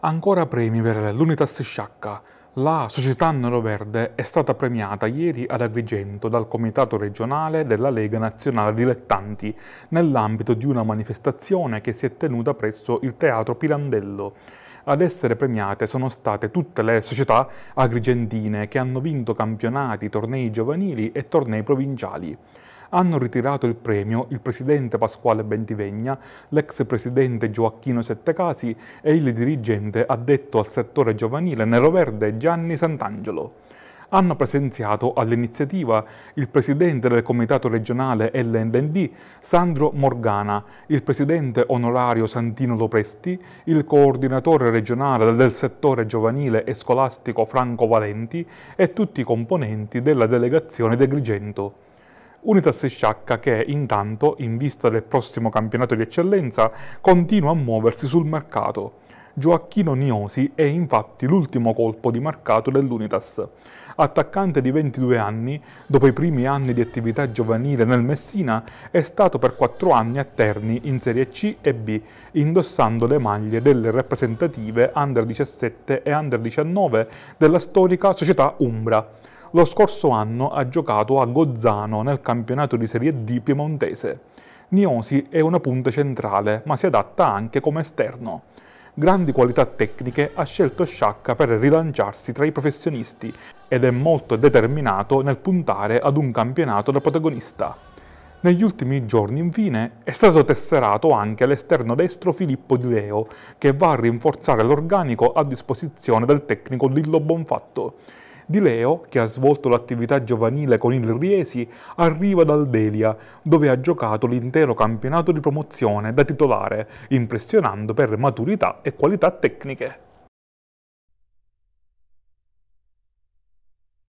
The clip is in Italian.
Ancora premi per l'Unitas Sciacca. La società Nero Verde è stata premiata ieri ad Agrigento dal Comitato regionale della Lega Nazionale Dilettanti nell'ambito di una manifestazione che si è tenuta presso il Teatro Pirandello. Ad essere premiate sono state tutte le società agrigentine che hanno vinto campionati, tornei giovanili e tornei provinciali hanno ritirato il premio il presidente Pasquale Bentivegna, l'ex presidente Gioacchino Settecasi e il dirigente addetto al settore giovanile neroverde Gianni Sant'Angelo hanno presenziato all'iniziativa il presidente del Comitato regionale LND Sandro Morgana, il presidente onorario Santino Lopresti, il coordinatore regionale del settore giovanile e scolastico Franco Valenti e tutti i componenti della delegazione d'Egrigento. Unitas Sciacca che intanto, in vista del prossimo campionato di eccellenza, continua a muoversi sul mercato. Gioacchino Niosi è infatti l'ultimo colpo di mercato dell'Unitas. Attaccante di 22 anni, dopo i primi anni di attività giovanile nel Messina, è stato per 4 anni a Terni in Serie C e B, indossando le maglie delle rappresentative Under 17 e Under 19 della storica società Umbra lo scorso anno ha giocato a Gozzano nel campionato di Serie D piemontese. Niosi è una punta centrale, ma si adatta anche come esterno. Grandi qualità tecniche ha scelto Sciacca per rilanciarsi tra i professionisti ed è molto determinato nel puntare ad un campionato da protagonista. Negli ultimi giorni, infine, è stato tesserato anche l'esterno destro Filippo Di Leo, che va a rinforzare l'organico a disposizione del tecnico Lillo Bonfatto. Di Leo, che ha svolto l'attività giovanile con il Riesi, arriva dal Delia, dove ha giocato l'intero campionato di promozione da titolare, impressionando per maturità e qualità tecniche.